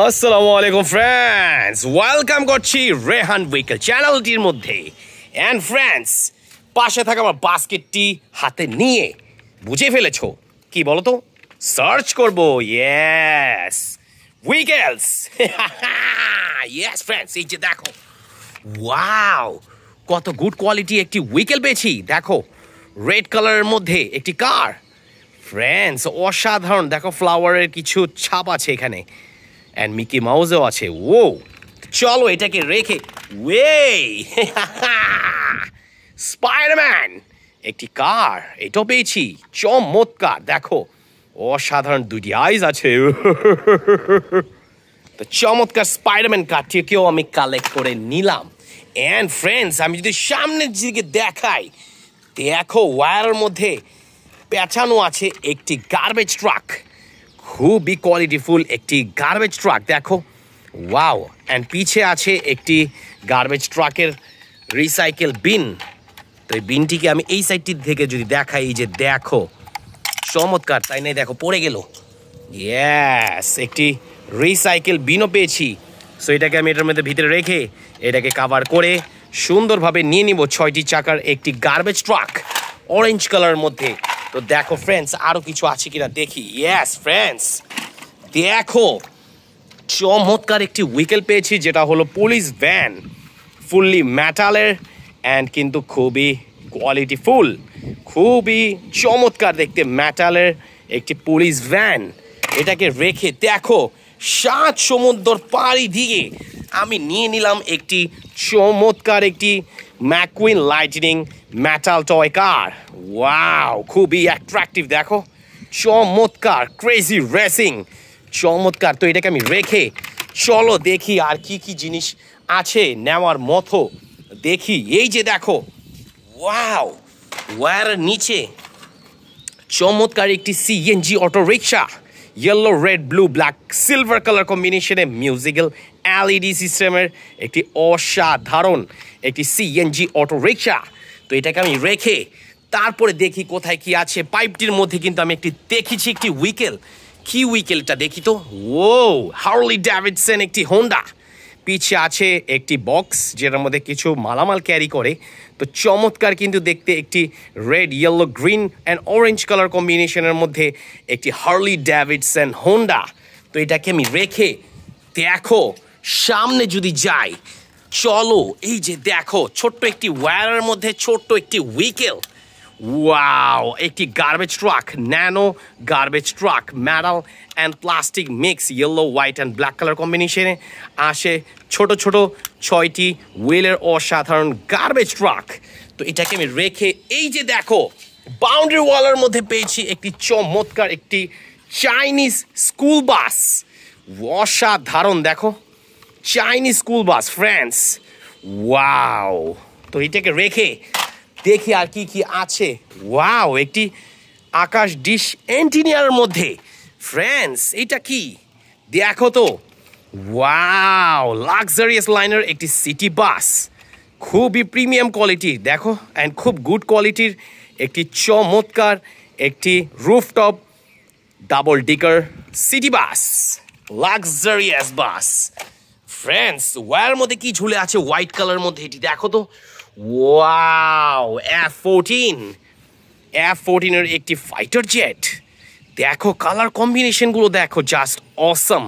আসসালামু আলাইকুম friends welcome করছি রেহান উইকেল চ্যানেলটির মধ্যে অ্যান্ড ফ্রেন্ডস পাশে থাকা আমার বাস্কেটটি হাতে নিয়ে বুঝে ফেলেছ কি বলো তো সার্চ করব ইয়েস উইকেলস ইয়েস ফ্রেন্ডস এই যে দেখো ওয়াও কত গুড কোয়ালিটি একটি উইকেল পেয়েছি দেখো রেড কালারের মধ্যে একটি কার ফ্রেন্ডস অসাধারণ দেখো ফ্লাওয়ারের কিছু ছাপ আছে এখানে অ্যান্ড মিকি মাউসও আছে ও চলো এটাকে রেখে ওয়ে স্পাইডারম্যান একটি কার এটাও পেয়েছি চমৎকার দেখো অসাধারণ দুটি আইস আছে তো চমৎকার স্পাইডারম্যান কার্ডটিকেও আমি কালেক্ট করে নিলাম অ্যান্ড ফ্রেন্ডস আমি যদি সামনের দিকে দেখাই দেখো ওয়ারের মধ্যে পেঁচানো আছে একটি গার্বেজ ট্রাক খুবই কোয়ালিটিফুল একটি গার্বেজ ট্রাক দেখো ওয়াও অ্যান্ড পিছে আছে একটি গার্বেজ ট্রাকের রিসাইকেল বিন তো এই বিনটিকে আমি এই সাইডটি থেকে যদি দেখাই যে দেখো চমৎকার তাই নাই দেখো পড়ে গেল ইয়াস একটি রিসাইকেল বিনও পেয়েছি সো এটাকে আমি এটার মধ্যে ভিতরে রেখে এটাকে কাভার করে সুন্দরভাবে নিয়ে নিব ছয়টি চাকার একটি গার্বেজ ট্রাক অরেঞ্জ কালারের মধ্যে তো দেখো ফ্রেন্ডস আরও কিছু আছে কিনা দেখি ইয়াস ফ্রেন্ডস দেখো চমৎকার একটি উইকেল পেয়েছি যেটা হলো পুলিশ ভ্যান ফুললি ম্যাটালের অ্যান্ড কিন্তু খুবই কোয়ালিটি ফুল খুবই চমৎকার দেখতে ম্যাটালের একটি পুলিশ ভ্যান এটাকে রেখে দেখো সাত সমুদ্র পাড়ি দিয়ে আমি নিয়ে নিলাম একটি চমৎকার একটি McQueen lightning metal toy car wow খুবই অ্যাট্রাকটিভ দেখো চমৎকার ক্রেজি রেসিং চমৎকার তো এটাকে আমি রেখে চলো দেখি আর কি কি জিনিস আছে নেওয়ার মতো দেখি এই যে দেখো ওয়াও ওয়ার নিচে চমৎকার একটি CNG auto rickshaw yellow red blue black silver colour কম্বিনেশনে মিউজিক্যাল এলইডি সিস্টেমের একটি অসাধারণ একটি সিএনজি অটো রিক্সা তো এটাকে আমি রেখে তারপরে দেখি কোথায় কি আছে পাইপটির মধ্যে কিন্তু আমি একটি দেখেছি একটি উইকেল কি উইকেলটা দেখি তো ও হাউলি ড্যাভিডসেন একটি হোন্ডা পিছে আছে একটি বক্স যেটার মধ্যে কিছু মালামাল ক্যারি করে তো চমৎকার কিন্তু দেখতে একটি red yellow green and orange colour কম্বিনেশনের মধ্যে একটি হার্লি ড্যাভিডসন হোন্ডা তো এটাকে আমি রেখে দেখো সামনে যদি যাই চলো এই যে দেখো ছোট্ট একটি ওয়্যারের মধ্যে ছোট্ট একটি উইকেল ওয়াও একটি garbage truck nano garbage truck metal and plastic mix yellow white and black colour কম্বিনেশনে আসে ছোট ছোট ছয়টি হুইলের অসাধারণ গার্বেজ ট্রাক তো এটাকে আমি রেখে এই যে দেখো বাউন্ডারি ওয়ালের মধ্যে পেয়েছি একটি চমৎকার একটি চাইনিজ স্কুল বাস অসাধারণ দেখো Chinese school bus France wow তো এটাকে রেখে দেখি আর কি কি আছে ওয়াও একটি আকাশ ডিশ এন্টিনিয়ারের মধ্যে ফ্রেন্ডস এটা কি দেখো তো ওয়াও লাক্সারিয়াস লাইনের একটি সিটি বাস খুবই প্রিমিয়াম কোয়ালিটির দেখো অ্যান্ড খুব গুড কোয়ালিটির একটি চমৎকার একটি rooftop double decker city bus luxurious bus friends ওয়ার মধ্যে কি ঝুলে আছে হোয়াইট কালার মধ্যে এটি দেখো তো ওয়াও এফ ফোরটিন এফ ফোরটিনের একটি ফাইটার জেট দেখো কালার কম্বিনেশনগুলো দেখো জাস্ট অসম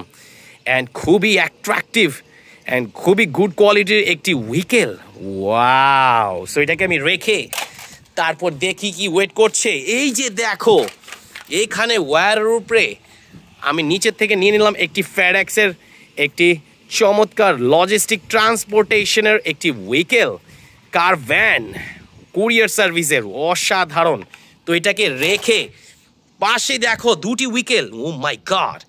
অ্যান্ড খুবই অ্যাট্রাকটিভ অ্যান্ড খুবই গুড কোয়ালিটির একটি উইকেল ওয়াও সো এটাকে আমি রেখে তারপর দেখি কি ওয়েট করছে এই যে দেখো এইখানে ওয়্যারের উপরে আমি নিচের থেকে নিয়ে নিলাম একটি ফ্যারাক্সের একটি চমৎকার লজিস্টিক ট্রান্সপোর্টেশনের একটি উইকেল কার ভ্যান কুরিয়ার সার্ভিসের অসাধারণ তো এটাকে রেখে পাশে দেখো দুটি উইকেল ও মাই গড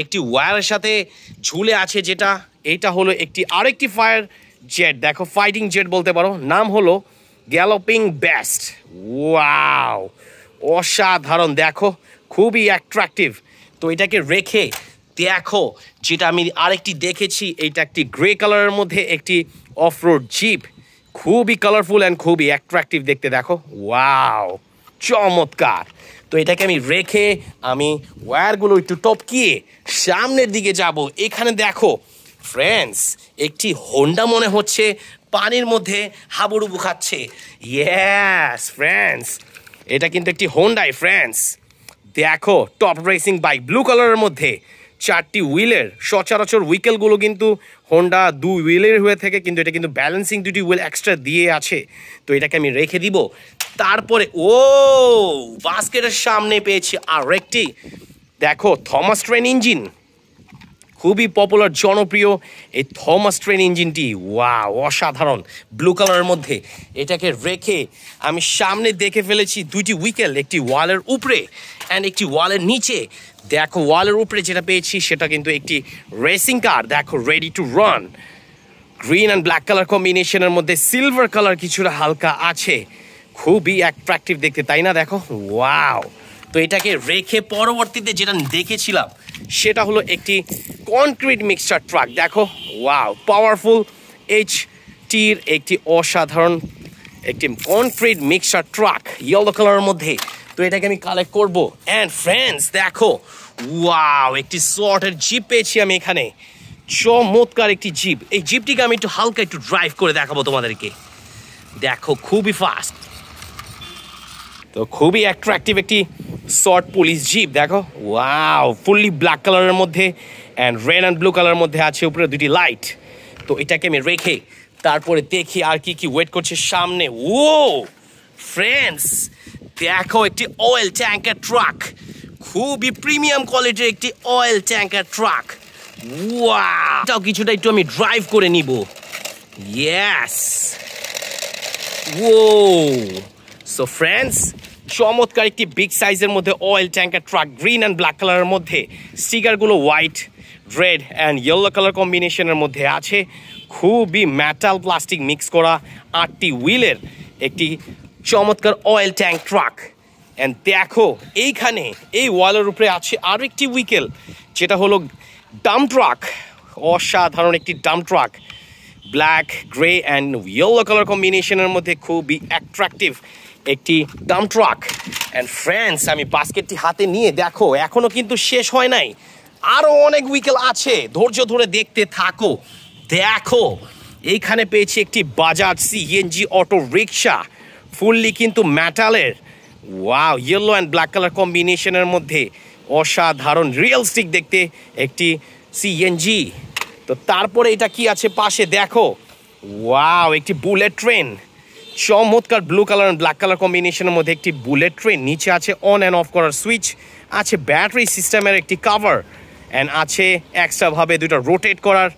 একটি ওয়্যারের সাথে ঝুলে আছে যেটা এটা হলো একটি আরেকটি ফায়ার জেট দেখো ফাইটিং জেট বলতে পারো নাম হলো গ্যালোপিং বেস্ট ওয়াও অসাধারণ দেখো খুবই অ্যাট্রাকটিভ তো এটাকে রেখে দেখো যেটা আমি আরেকটি দেখেছি এটা একটি গ্রে কালারের মধ্যে একটি অফরোড জিপ খুবই কালারফুল অ্যান্ড খুবই অ্যাট্রাকটিভ দেখতে দেখো ওয়াও চমৎকার তো এটাকে আমি রেখে আমি ওয়্যারগুলো একটু টপকিয়ে সামনের দিকে যাব এখানে দেখো ফ্রেন্ডস একটি হোন্ডা মনে হচ্ছে পানির মধ্যে হাবুডুবু খাচ্ছে ইয়াস ফ্রেন্ডস এটা কিন্তু একটি হোন্ডাই ফ্রেন্ডস দেখো টপ রেসিং বাইক ব্লু কালারের মধ্যে চারটি হুইলের সচরাচর উইকেলগুলো কিন্তু হোন্ডা দু হুইলের হয়ে থেকে কিন্তু এটা কিন্তু ব্যালেন্সিং দুটি হুইল এক্সট্রা দিয়ে আছে তো এটাকে আমি রেখে দিব তারপরে ও বাস্কেটের সামনে পেয়েছি আর একটি দেখো থমাস ট্রেন ইঞ্জিন খুবই পপুলার জনপ্রিয় এই থমাস ট্রেন ইঞ্জিনটি ওয়া অসাধারণ ব্লু কালারের মধ্যে এটাকে রেখে আমি সামনে দেখে ফেলেছি দুইটি উইকেল একটি ওয়ালের উপরে অ্যান্ড একটি ওয়ালের নিচে দেখো ওয়ালের উপরে যেটা পেয়েছি সেটা কিন্তু একটি রেসিং কার দেখো ready to run green and black colour কম্বিনেশনের মধ্যে সিলভার কালার কিছুটা হালকা আছে খুবই অ্যাট্রাকটিভ দেখতে তাই না দেখো ওয়াও তো এটাকে রেখে পরবর্তীতে যেটা দেখেছিলাম সেটা হলো একটি কনক্রিট মিক্সচার ট্রাক দেখো ওয়াও পাওয়ারফুল এইচ টির একটি অসাধারণ একটি কনক্রিট মিক্সচার ট্রাক ইয়েলো কালারের মধ্যে তো এটাকে আমি কালেক্ট করবো অ্যান্ড ফ্রেন্ডস দেখো ওয়াও একটি শর্টের জিপ পেয়েছি আমি এখানে চমৎকার একটি জিপ এই জিপটিকে আমি একটু হালকা একটু ড্রাইভ করে দেখাবো তোমাদেরকে দেখো খুবই ফাস্ট তো খুবই অ্যাট্রাকটিভ একটি শর্ট পুলিশ জিপ দেখো ওয়াও ফুললি ব্ল্যাক কালারের মধ্যে অ্যান্ড রেড অ্যান্ড ব্লু কালারের মধ্যে আছে উপরে দুটি লাইট তো এটাকে আমি রেখে তারপরে দেখি আর কি কি ওয়েট করছে সামনে ও ফ্রেন্ডস দেখো একটি অয়েল ট্যাঙ্কার ট্রাক খুবই প্রিমিয়াম কোয়ালিটির একটি অয়েল ট্যাঙ্কার ট্রাক ওয়াটাও কিছুটা একটু আমি ড্রাইভ করে নিব ইয়াস ও সো ফ্রেন্ডস চমৎকার একটি বিগ সাইজের মধ্যে oil tanker truck green and black কালারের মধ্যে স্টিকারগুলো white red and yellow colour কম্বিনেশনের মধ্যে আছে খুবই ম্যাটাল প্লাস্টিক মিক্স করা আটটি হুইলের একটি চমৎকার অয়েল ট্যাঙ্ক ট্রাক অ্যান্ড দেখো এইখানে এই ওয়ালের উপরে আছে আরও একটি উইকেল যেটা হলো ডাম ট্রাক অসাধারণ একটি dump truck black grey and yellow colour কম্বিনেশনের মধ্যে খুবই অ্যাট্রাক্টিভ একটি ডাম ট্রাক অ্যান্ড ফ্রেন্ডস আমি বাস্কেটটি হাতে নিয়ে দেখো এখনও কিন্তু শেষ হয় নাই আরও অনেক উইকেল আছে ধৈর্য ধরে দেখতে থাকো দেখো এইখানে পেয়েছি একটি Bajaj CNG auto rickshaw fully কিন্তু ম্যাটালের wow yellow and black colour কম্বিনেশনের মধ্যে অসাধারণ রিয়েলস্টিক দেখতে একটি সিএনজি তো তারপরে এটা কি আছে পাশে দেখো ওয়াও একটি বুলেট ট্রেন চমৎকার blue colour and black colour কম্বিনেশনের মধ্যে একটি বুলেট ট্রেন নিচে আছে অন অ্যান্ড অফ করার সুইচ আছে ব্যাটারি সিস্টেমের একটি কাভার অ্যান্ড আছে এক্সট্রাভাবে দুটো রোটেট করার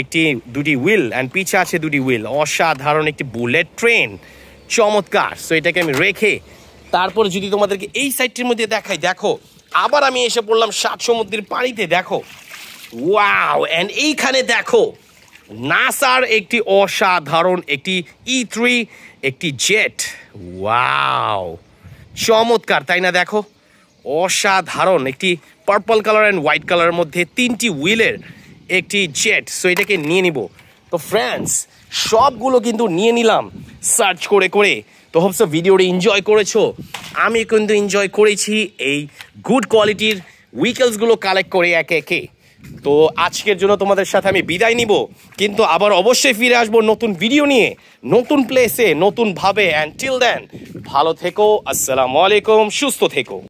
একটি দুটি হুইল অ্যান্ড পিছে আছে দুটি হুইল অসাধারণ একটি বুলেট ট্রেন চমৎকার সো এটাকে আমি রেখে তারপর যদি তোমাদেরকে এই সাইডটির মধ্যে দেখাই দেখো আবার আমি এসে পড়লাম সাত সমুদ্রের পানিতে দেখো ওয়াও অ্যান্ড এইখানে দেখো নাসার একটি অসাধারণ একটি ই e থ্রি একটি জেট ওয়াও চমৎকার তাই না দেখো অসাধারণ একটি পার্পল কালার অ্যান্ড হোয়াইট কালারের মধ্যে তিনটি হুইলের একটি জেট সো এটাকে নিয়ে নিব তো ফ্রেন্ডস সবগুলো কিন্তু নিয়ে নিলাম সার্চ করে করে তো হোপসো ভিডিওটি এনজয় করেছো আমি কিন্তু এনজয় করেছি এই গুড কোয়ালিটির উইকেলসগুলো কালেক্ট করে একে একে তো আজকের জন্য তোমাদের সাথে আমি বিদায় নিব কিন্তু আবার অবশ্যই ফিরে আসবো নতুন ভিডিও নিয়ে নতুন প্লেসে নতুনভাবে অ্যান্ড টিল দেন ভালো থেকো আসসালামু আলাইকুম সুস্থ থেকো